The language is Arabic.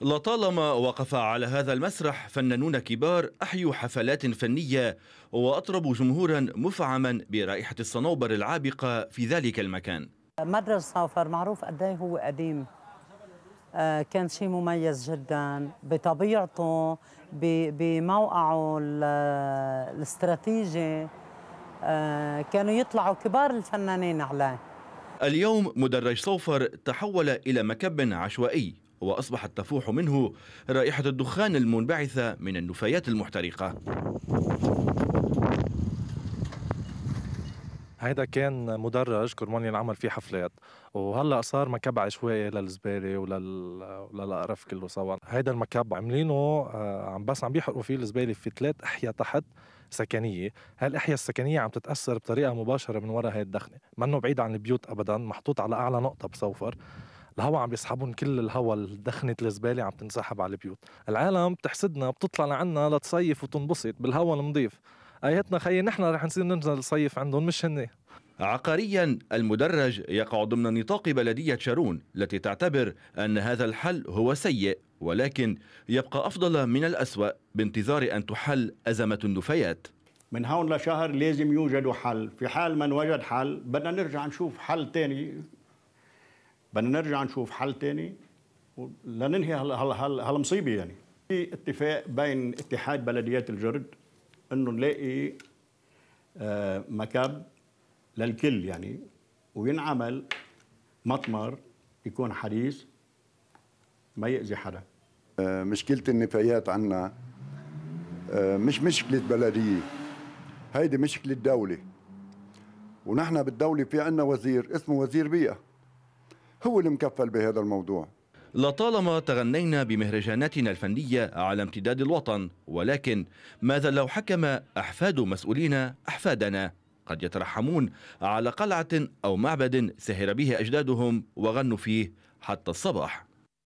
لطالما وقف على هذا المسرح فنانون كبار أحيوا حفلات فنية وأطربوا جمهورا مفعما برائحة الصنوبر العابقة في ذلك المكان مدرج صافر معروف قد إيه هو قديم آه، كان شيء مميز جدا بطبيعته بموقعه الاستراتيجي آه، كانوا يطلعوا كبار الفنانين عليه اليوم مدرج صوفر تحول إلى مكب عشوائي وأصبحت تفوح منه رائحة الدخان المنبعثة من النفايات المحترقة هيدا كان مدرج كرمال ينعمل فيه حفلات وهلا صار مكب عشوائي للزباله ولل وللقرف كله سوا هيدا المكب عاملينه آه، عم بس عم بيحرقوا فيه الزباله في ثلاث احياء تحت سكنيه هالاحياء السكنيه عم تتاثر بطريقه مباشره من وراء هاي الدخنه منه بعيد عن البيوت ابدا محطوط على اعلى نقطه بصوفر الهواء عم بيسحبون كل الهواء دخنة الزبالة عم تنسحب على البيوت العالم بتحسدنا بتطلع لعنا لتصيف وتنبسط بالهواء النظيف ايتنا خيي نحن رح نصير ننزل نصيف عندهم مش هني عقاريا المدرج يقع ضمن نطاق بلدية شارون التي تعتبر أن هذا الحل هو سيء ولكن يبقى أفضل من الأسوأ بانتظار أن تحل أزمة النفايات من هون لشهر لازم يوجد حل في حال من وجد حل بدنا نرجع نشوف حل ثاني بدنا نرجع نشوف حل ثاني لننهي هالمصيبه يعني في اتفاق بين اتحاد بلديات الجرد انه نلاقي آه، مكب للكل يعني وينعمل مطمر يكون حديث ما يأذي حدا آه، مشكلة النفايات عنا آه، مش مشكلة بلدية هيدي مشكلة دولة ونحن بالدولة في عنا وزير اسمه وزير بيئة هو المكفل بهذا الموضوع لطالما تغنينا بمهرجاناتنا الفنية على امتداد الوطن ولكن ماذا لو حكم أحفاد مسؤولين أحفادنا قد يترحمون على قلعة أو معبد سهر به أجدادهم وغنوا فيه حتى الصباح